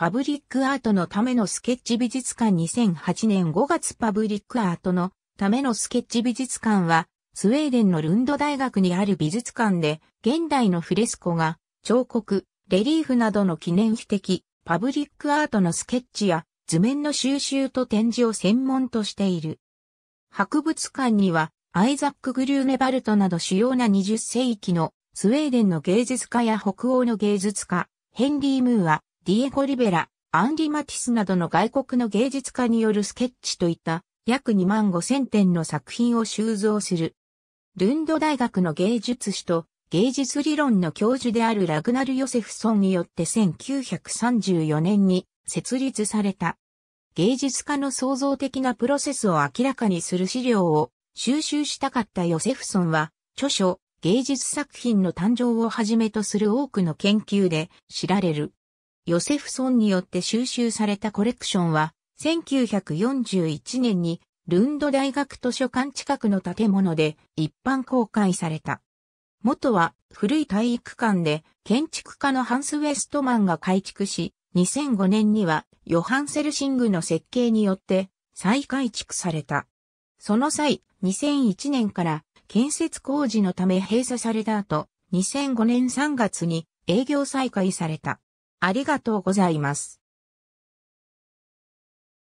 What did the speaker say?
パブリックアートのためのスケッチ美術館2008年5月パブリックアートのためのスケッチ美術館は、スウェーデンのルンド大学にある美術館で、現代のフレスコが、彫刻、レリーフなどの記念碑的、パブリックアートのスケッチや図面の収集と展示を専門としている。博物館には、アイザック・グリューネバルトなど主要な20世紀のスウェーデンの芸術家や北欧の芸術家、ヘンリー・ムーア、ディエゴ・リベラ、アンリ・マティスなどの外国の芸術家によるスケッチといった約2万5千点の作品を収蔵する。ルンド大学の芸術史と芸術理論の教授であるラグナル・ヨセフソンによって1934年に設立された。芸術家の創造的なプロセスを明らかにする資料を収集したかったヨセフソンは、著書、芸術作品の誕生をはじめとする多くの研究で知られる。ヨセフソンによって収集されたコレクションは、1941年にルンド大学図書館近くの建物で一般公開された。元は古い体育館で建築家のハンス・ウェストマンが改築し、2005年にはヨハン・セルシングの設計によって再改築された。その際、2001年から建設工事のため閉鎖された後、2005年3月に営業再開された。ありがとうございます。